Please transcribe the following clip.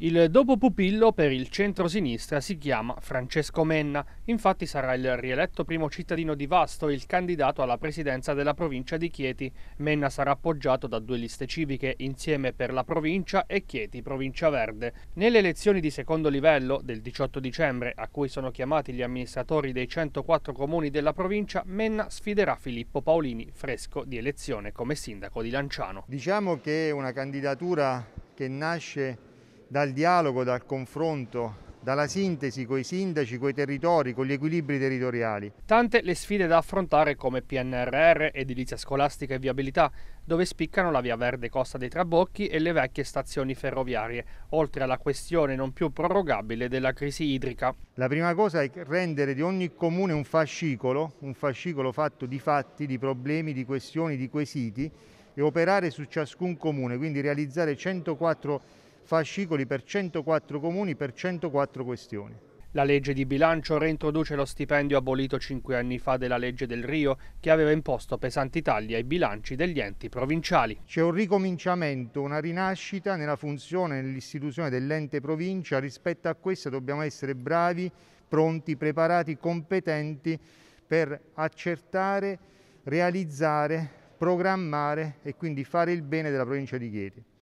Il dopo pupillo per il centro-sinistra si chiama Francesco Menna, infatti sarà il rieletto primo cittadino di Vasto il candidato alla presidenza della provincia di Chieti. Menna sarà appoggiato da due liste civiche insieme per la provincia e Chieti provincia verde. Nelle elezioni di secondo livello del 18 dicembre, a cui sono chiamati gli amministratori dei 104 comuni della provincia, Menna sfiderà Filippo Paolini, fresco di elezione come sindaco di Lanciano. Diciamo che è una candidatura che nasce dal dialogo, dal confronto, dalla sintesi con i sindaci, con i territori, con gli equilibri territoriali. Tante le sfide da affrontare come PNRR, edilizia scolastica e viabilità, dove spiccano la via verde Costa dei Trabocchi e le vecchie stazioni ferroviarie, oltre alla questione non più prorogabile della crisi idrica. La prima cosa è rendere di ogni comune un fascicolo, un fascicolo fatto di fatti, di problemi, di questioni, di quesiti e operare su ciascun comune, quindi realizzare 104 fascicoli per 104 comuni per 104 questioni. La legge di bilancio reintroduce lo stipendio abolito cinque anni fa della legge del Rio, che aveva imposto pesanti tagli ai bilanci degli enti provinciali. C'è un ricominciamento, una rinascita nella funzione, nell'istituzione dell'ente provincia. Rispetto a questa dobbiamo essere bravi, pronti, preparati, competenti per accertare, realizzare, programmare e quindi fare il bene della provincia di Chieti.